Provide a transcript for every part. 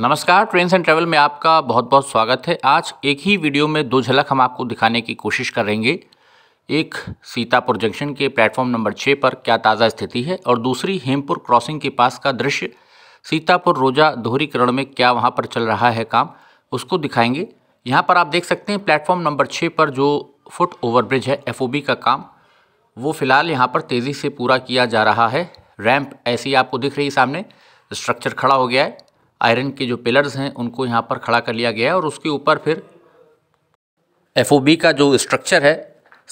नमस्कार trains and travel में आपका बहुत बहुत स्वागत है आज एक ही वीडियो में दो झलक हम आपको दिखाने की कोशिश करेंगे एक सीतापुर जंक्शन के प्लेटफॉर्म नंबर छः पर क्या ताज़ा स्थिति है और दूसरी हेमपुर क्रॉसिंग के पास का दृश्य सीतापुर रोजा दोहरीकरण में क्या वहाँ पर चल रहा है काम उसको दिखाएंगे यहाँ पर आप देख सकते हैं प्लेटफॉर्म नंबर छः पर जो फुट ओवरब्रिज है एफ का काम वो फ़िलहाल यहाँ पर तेज़ी से पूरा किया जा रहा है रैंप ऐसी आपको दिख रही है सामने स्ट्रक्चर खड़ा हो गया है आयरन के जो पिलर्स हैं उनको यहाँ पर खड़ा कर लिया गया है और उसके ऊपर फिर एफ का जो स्ट्रक्चर है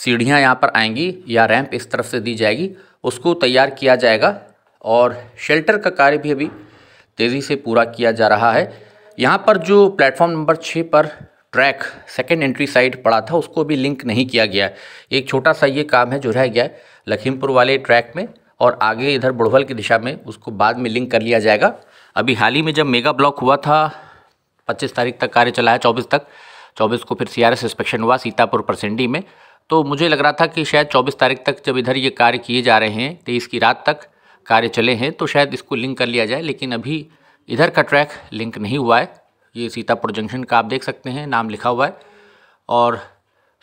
सीढ़ियाँ यहाँ पर आएंगी या रैंप इस तरफ से दी जाएगी उसको तैयार किया जाएगा और शेल्टर का कार्य भी अभी तेज़ी से पूरा किया जा रहा है यहाँ पर जो प्लेटफॉर्म नंबर छः पर ट्रैक सेकेंड एंट्री साइड पड़ा था उसको भी लिंक नहीं किया गया है एक छोटा सा ये काम है जो रह गया है लखीमपुर वाले ट्रैक में और आगे इधर बुढ़वल की दिशा में उसको बाद में लिंक कर लिया जाएगा अभी हाल ही में जब मेगा ब्लॉक हुआ था पच्चीस तारीख तक कार्य चला है चौबीस तक चौबीस को फिर सी आर एस इंस्पेक्शन हुआ सीतापुर परसेंडी में तो मुझे लग रहा था कि शायद चौबीस तारीख तक जब इधर ये कार्य किए जा रहे हैं तेईस की रात तक कार्य चले हैं तो शायद इसको लिंक कर लिया जाए लेकिन अभी इधर का ट्रैक लिंक नहीं हुआ है ये सीतापुर जंक्शन का आप देख सकते हैं नाम लिखा हुआ है और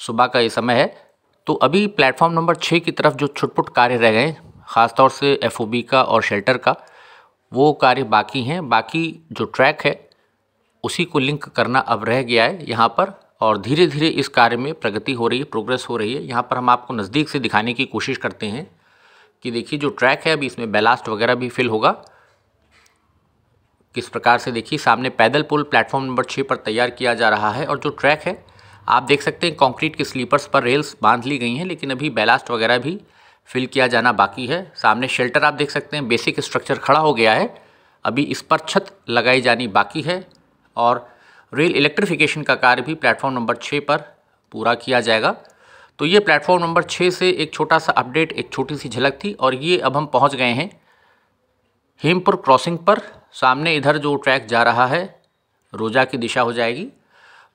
सुबह का ये समय है तो अभी प्लेटफॉर्म नंबर छः की तरफ जो छुटपुट कार्य रह गए ख़ासतौर से एफ का और शेल्टर का वो कार्य बाकी हैं बाकी जो ट्रैक है उसी को लिंक करना अब रह गया है यहाँ पर और धीरे धीरे इस कार्य में प्रगति हो रही है प्रोग्रेस हो रही है यहाँ पर हम आपको नज़दीक से दिखाने की कोशिश करते हैं कि देखिए जो ट्रैक है अभी इसमें बैलास्ट वगैरह भी फिल होगा किस प्रकार से देखिए सामने पैदल पुल प्लेटफॉर्म नंबर छः पर तैयार किया जा रहा है और जो ट्रैक है आप देख सकते हैं कंक्रीट के स्लीपर्स पर रेल्स बांध ली गई हैं लेकिन अभी बैलास्ट वगैरह भी फिल किया जाना बाकी है सामने शेल्टर आप देख सकते हैं बेसिक स्ट्रक्चर खड़ा हो गया है अभी इस पर छत लगाई जानी बाकी है और रेल इलेक्ट्रिफिकेशन का कार्य भी प्लेटफॉर्म नंबर छः पर पूरा किया जाएगा तो ये प्लेटफॉर्म नंबर छः से एक छोटा सा अपडेट एक छोटी सी झलक थी और ये अब हम पहुँच गए हैं हेमपुर क्रॉसिंग पर सामने इधर जो ट्रैक जा रहा है रोजा की दिशा हो जाएगी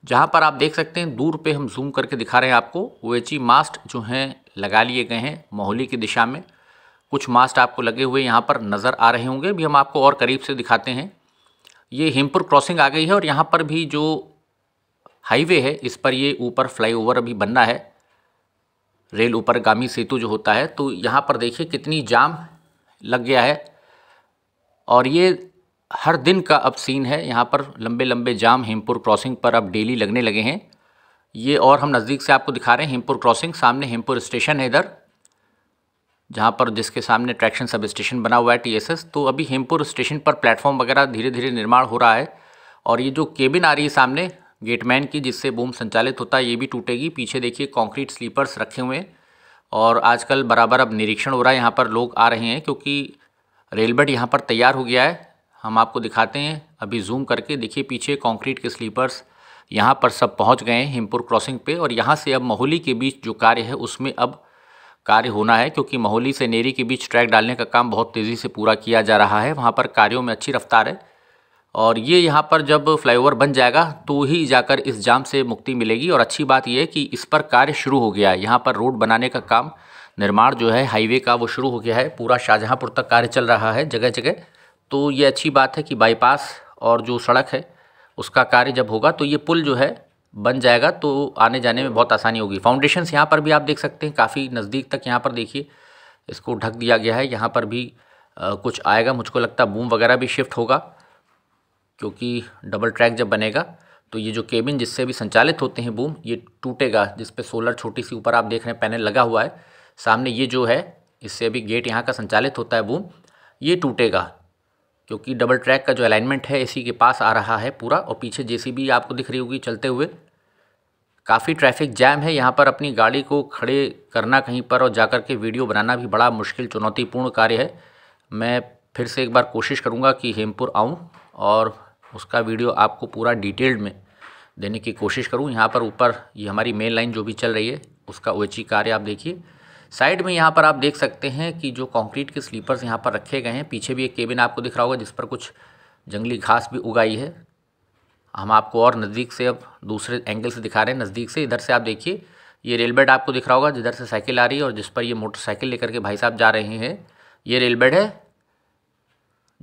जहाँ पर आप देख सकते हैं दूर पे हम जूम करके दिखा रहे हैं आपको ओएचई मास्ट जो हैं लगा लिए गए हैं मोहली की दिशा में कुछ मास्ट आपको लगे हुए यहाँ पर नज़र आ रहे होंगे भी हम आपको और करीब से दिखाते हैं ये हेमपुर क्रॉसिंग आ गई है और यहाँ पर भी जो हाईवे है इस पर ये ऊपर फ्लाईओवर अभी बनना है रेल ऊपरगामी सेतु जो होता है तो यहाँ पर देखिए कितनी जाम लग गया है और ये हर दिन का अब सीन है यहाँ पर लंबे लंबे जाम हेमपुर क्रॉसिंग पर अब डेली लगने लगे हैं ये और हम नज़दीक से आपको दिखा रहे हैं हेमपुर क्रॉसिंग सामने हेमपुर स्टेशन है इधर जहाँ पर जिसके सामने ट्रैक्शन सब स्टेशन बना हुआ है टीएसएस तो अभी हेमपुर स्टेशन पर प्लेटफॉर्म वगैरह धीरे धीरे निर्माण हो रहा है और ये जो केबिन आ रही है सामने गेटमैन की जिससे बूम संचालित होता है ये भी टूटेगी पीछे देखिए कॉन्क्रीट स्लीपर्स रखे हुए हैं और आजकल बराबर अब निरीक्षण हो रहा है यहाँ पर लोग आ रहे हैं क्योंकि रेलबेड यहाँ पर तैयार हो गया है हम आपको दिखाते हैं अभी जूम करके देखिए पीछे कंक्रीट के स्लीपर्स यहाँ पर सब पहुँच गए हैं हिमपुर क्रॉसिंग पे और यहाँ से अब महोली के बीच जो कार्य है उसमें अब कार्य होना है क्योंकि महोली से नेरी के बीच ट्रैक डालने का काम बहुत तेज़ी से पूरा किया जा रहा है वहाँ पर कार्यों में अच्छी रफ्तार है और ये यहाँ पर जब फ्लाईओवर बन जाएगा तो ही जाकर इस जाम से मुक्ति मिलेगी और अच्छी बात यह है कि इस पर कार्य शुरू हो गया है यहाँ पर रोड बनाने का काम निर्माण जो है हाईवे का वो शुरू हो गया है पूरा शाहजहाँपुर तक कार्य चल रहा है जगह जगह तो ये अच्छी बात है कि बाईपास और जो सड़क है उसका कार्य जब होगा तो ये पुल जो है बन जाएगा तो आने जाने में बहुत आसानी होगी फाउंडेशंस यहाँ पर भी आप देख सकते हैं काफ़ी नज़दीक तक यहाँ पर देखिए इसको ढक दिया गया है यहाँ पर भी आ, कुछ आएगा मुझको लगता है बूम वगैरह भी शिफ्ट होगा क्योंकि डबल ट्रैक जब बनेगा तो ये जो केबिन जिससे भी संचालित होते हैं बूम ये टूटेगा जिस पर सोलर छोटी सी ऊपर आप देख रहे हैं पैनल लगा हुआ है सामने ये जो है इससे भी गेट यहाँ का संचालित होता है बूम ये टूटेगा क्योंकि डबल ट्रैक का जो अलाइनमेंट है इसी के पास आ रहा है पूरा और पीछे जे आपको दिख रही होगी चलते हुए काफ़ी ट्रैफिक जैम है यहाँ पर अपनी गाड़ी को खड़े करना कहीं पर और जाकर के वीडियो बनाना भी बड़ा मुश्किल चुनौतीपूर्ण कार्य है मैं फिर से एक बार कोशिश करूँगा कि हेमपुर आऊँ और उसका वीडियो आपको पूरा डिटेल्ड में देने की कोशिश करूँ यहाँ पर ऊपर ये हमारी मेन लाइन जो भी चल रही है उसका ओ e कार्य आप देखिए साइड में यहाँ पर आप देख सकते हैं कि जो कंक्रीट के स्लीपर्स यहाँ पर रखे गए हैं पीछे भी एक केबिन आपको दिख रहा होगा जिस पर कुछ जंगली घास भी उगाई है हम आपको और नज़दीक से अब दूसरे एंगल से दिखा रहे हैं नज़दीक से इधर से आप देखिए ये रेल बेड आपको दिख रहा होगा जिधर से साइकिल आ रही है और जिस पर ये मोटरसाइकिल लेकर के भाई साहब जा रहे हैं ये रेल बेड है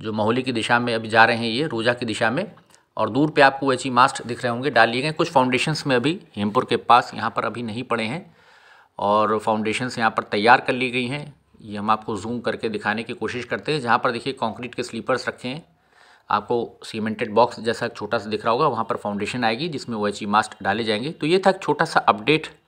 जो मोहली की दिशा में अभी जा रहे हैं ये रोजा की दिशा में और दूर पे आपको एची मास्ट दिख रहे होंगे डाल लिए गए कुछ फाउंडेशंस में अभी हेमपुर के पास यहाँ पर अभी नहीं पड़े हैं और फाउंडेशंस यहाँ पर तैयार कर ली गई हैं ये हम आपको जूम करके दिखाने की कोशिश करते हैं जहाँ पर देखिए कंक्रीट के स्लीपर्स रखे हैं आपको सीमेंटेड बॉक्स जैसा छोटा सा दिख रहा होगा वहाँ पर फाउंडेशन आएगी जिसमें ओ एच मास्ट डाले जाएंगे तो ये था छोटा सा अपडेट